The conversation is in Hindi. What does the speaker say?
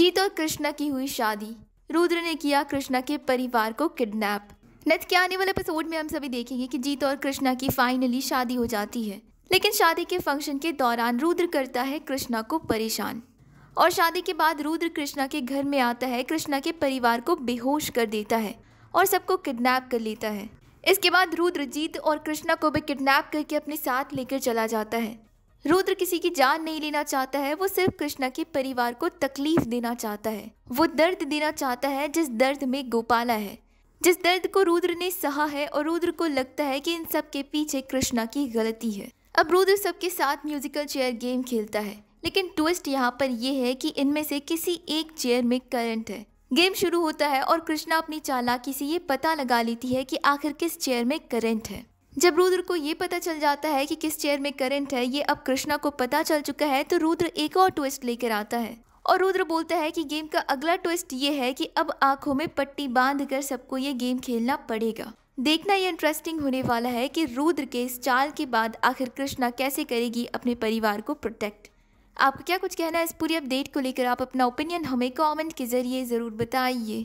जीत और कृष्णा की हुई शादी रुद्र ने किया कृष्णा के परिवार को किडनैप नेक्स्ट के आने वाले एपिसोड में हम सभी देखेंगे कि जीत और कृष्णा की फाइनली शादी हो जाती है लेकिन शादी के फंक्शन के दौरान रुद्र करता है कृष्णा को परेशान और शादी के बाद रुद्र कृष्णा के घर में आता है कृष्णा के परिवार को बेहोश कर देता है और सबको किडनैप कर लेता है इसके बाद रुद्र जीत और कृष्णा को भी किडनैप करके अपने साथ लेकर चला जाता है रुद्र किसी की जान नहीं लेना चाहता है वो सिर्फ कृष्णा के परिवार को तकलीफ देना चाहता है वो दर्द देना चाहता है जिस दर्द में गोपाला है जिस दर्द को रुद्र ने सहा है और रुद्र को लगता है कि इन सब के पीछे कृष्णा की गलती है अब रुद्र सबके साथ म्यूजिकल चेयर गेम खेलता है लेकिन ट्विस्ट यहाँ पर यह है कि इनमें से किसी एक चेयर में करंट है गेम शुरू होता है और कृष्णा अपनी चालाकी से ये पता लगा लेती है कि आखिर किस चेयर में करंट है जब रुद्र को ये पता चल जाता है कि किस चेयर में करंट है ये अब कृष्णा को पता चल चुका है तो रुद्र एक और ट्विस्ट लेकर आता है और रुद्र बोलता है कि गेम का अगला ट्विस्ट ये है कि अब आंखों में पट्टी बांध कर सबको ये गेम खेलना पड़ेगा देखना ये इंटरेस्टिंग होने वाला है कि रुद्र के इस चाल के बाद आखिर कृष्णा कैसे करेगी अपने परिवार को प्रोटेक्ट आपको क्या कुछ कहना है इस पूरी अपडेट को लेकर आप अपना ओपिनियन हमें कमेंट के ज़रिए ज़रूर बताइए